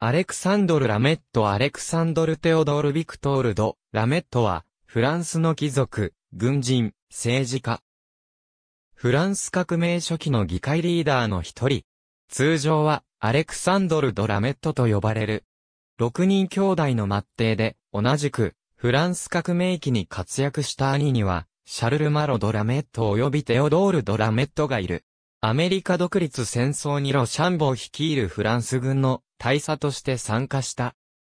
アレクサンドル・ラメット・アレクサンドル・テオドール・ビクトールド・ラメットは、フランスの貴族、軍人、政治家。フランス革命初期の議会リーダーの一人。通常は、アレクサンドル・ド・ラメットと呼ばれる。六人兄弟の末弟で、同じく、フランス革命期に活躍した兄には、シャルル・マロ・ド・ラメット及びテオドール・ド・ラメットがいる。アメリカ独立戦争にロシャンボを率いるフランス軍の大佐として参加した。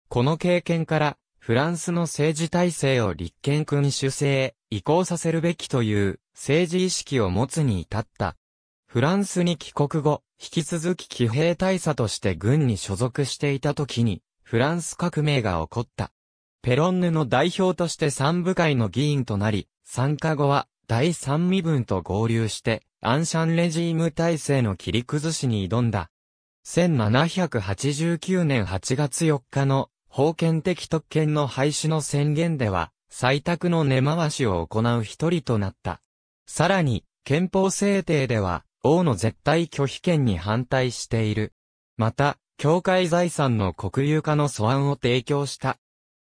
この経験から、フランスの政治体制を立憲君主制、移行させるべきという政治意識を持つに至った。フランスに帰国後、引き続き騎兵大佐として軍に所属していた時に、フランス革命が起こった。ペロンヌの代表として三部会の議員となり、参加後は第三身分と合流して、アンシャンレジーム体制の切り崩しに挑んだ。1789年8月4日の、封建的特権の廃止の宣言では、採択の根回しを行う一人となった。さらに、憲法制定では、王の絶対拒否権に反対している。また、教会財産の国有化の素案を提供した。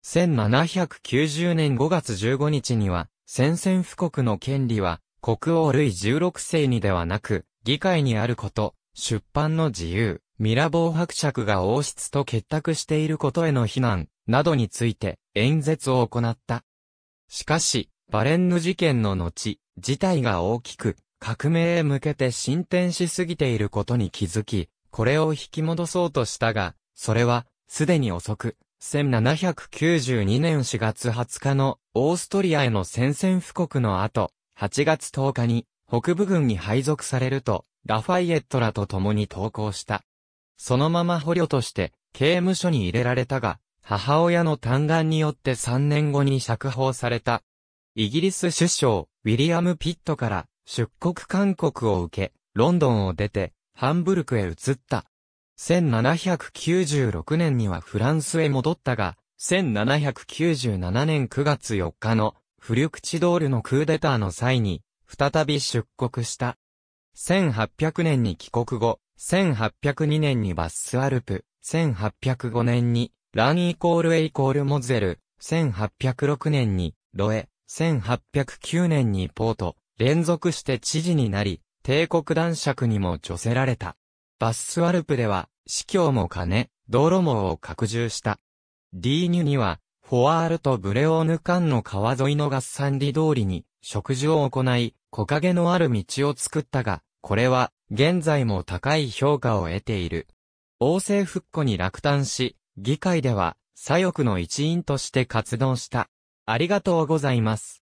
1790年5月15日には、宣戦布告の権利は、国王ルイ16世にではなく、議会にあること、出版の自由、ミラボー伯爵が王室と結託していることへの非難、などについて演説を行った。しかし、バレンヌ事件の後、事態が大きく、革命へ向けて進展しすぎていることに気づき、これを引き戻そうとしたが、それは、すでに遅く、1792年4月20日のオーストリアへの宣戦布告の後、8月10日に北部軍に配属されると、ラファイエットらと共に投降した。そのまま捕虜として刑務所に入れられたが、母親の嘆願によって3年後に釈放された。イギリス首相、ウィリアム・ピットから出国勧告を受け、ロンドンを出て、ハンブルクへ移った。1796年にはフランスへ戻ったが、1797年9月4日のフリュクチドールのクーデターの際に、再び出国した。1800年に帰国後、1802年にバッスアルプ、1805年にランイコールエイコールモゼル、1806年にロエ、1809年にポート、連続して知事になり、帝国男爵にも除せられた。バッスアルプでは、司教も金、道路網を拡充した。ィーニュには、フォワールとブレオーヌ間の川沿いの合算理通りに、植樹を行い、木陰のある道を作ったが、これは、現在も高い評価を得ている。王政復古に落胆し、議会では、左翼の一員として活動した。ありがとうございます。